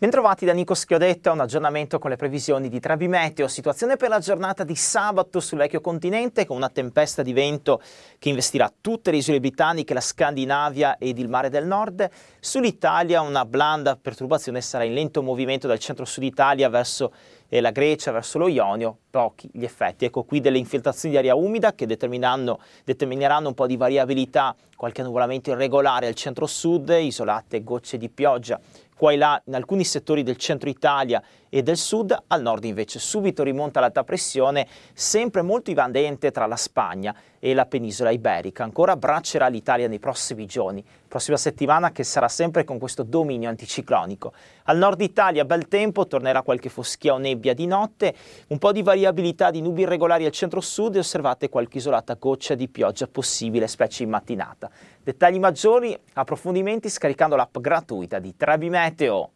Bentrovati da Nico Schiodetta, un aggiornamento con le previsioni di Trebi Meteo, situazione per la giornata di sabato sul vecchio continente con una tempesta di vento che investirà tutte le isole britanniche, la Scandinavia ed il mare del nord, sull'Italia una blanda perturbazione sarà in lento movimento dal centro-sud Italia verso eh, la Grecia, verso lo Ionio, pochi gli effetti. Ecco qui delle infiltrazioni di aria umida che determineranno un po' di variabilità, qualche annuvolamento irregolare al centro-sud, isolate gocce di pioggia qua e là in alcuni settori del centro Italia e del sud, al nord invece subito rimonta l'alta pressione, sempre molto invadente tra la Spagna e la penisola iberica. Ancora braccerà l'Italia nei prossimi giorni, prossima settimana che sarà sempre con questo dominio anticiclonico. Al nord Italia bel tempo, tornerà qualche foschia o nebbia di notte, un po' di variabilità di nubi irregolari al centro-sud e osservate qualche isolata goccia di pioggia possibile, specie in mattinata. Dettagli maggiori, approfondimenti scaricando l'app gratuita di Trebi Meteo.